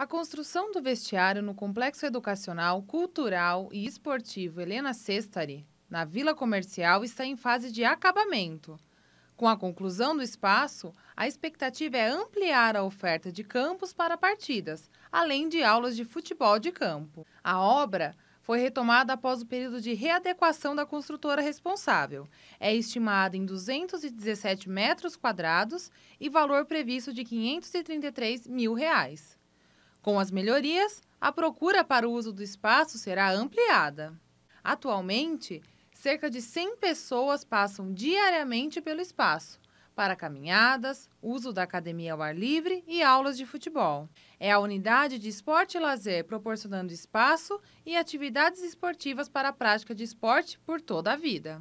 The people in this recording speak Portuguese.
A construção do vestiário no Complexo Educacional, Cultural e Esportivo Helena Sestari, na Vila Comercial, está em fase de acabamento. Com a conclusão do espaço, a expectativa é ampliar a oferta de campos para partidas, além de aulas de futebol de campo. A obra foi retomada após o período de readequação da construtora responsável. É estimada em 217 metros quadrados e valor previsto de 533 mil reais. Com as melhorias, a procura para o uso do espaço será ampliada. Atualmente, cerca de 100 pessoas passam diariamente pelo espaço para caminhadas, uso da academia ao ar livre e aulas de futebol. É a unidade de esporte e lazer proporcionando espaço e atividades esportivas para a prática de esporte por toda a vida.